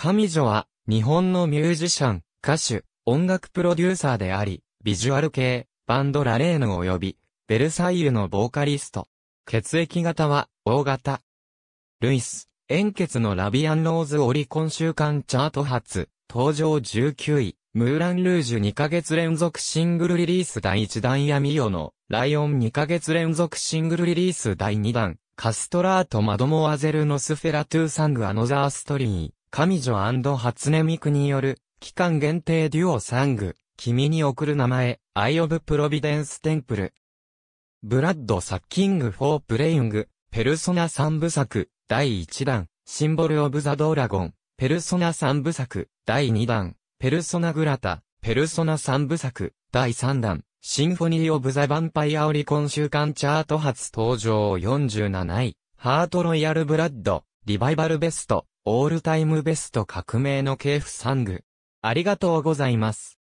彼女は、日本のミュージシャン、歌手、音楽プロデューサーであり、ビジュアル系、バンドラレーヌ及び、ベルサイユのボーカリスト。血液型は、O 型。ルイス、円血のラビアンローズオリコン週間チャート発、登場19位、ムーランルージュ2ヶ月連続シングルリリース第1弾やミオの、ライオン2ヶ月連続シングルリリース第2弾、カストラートマドモアゼルノスフェラトゥーサングアノザーストリー。神女初音ミクによる、期間限定デュオサング、君に送る名前、アイオブプロビデンステンプル。ブラッド・サッキング・フォー・プレイング、ペルソナ3部作、第1弾、シンボル・オブ・ザ・ドラゴン、ペルソナ3部作、第2弾、ペルソナ・グラタ、ペルソナ3部作、第3弾、シンフォニー・オブ・ザ・ヴァンパイア・オリコン週間チャート初登場47位、ハート・ロイヤル・ブラッド、リバイバル・ベスト、オールタイムベスト革命の系譜サング。ありがとうございます。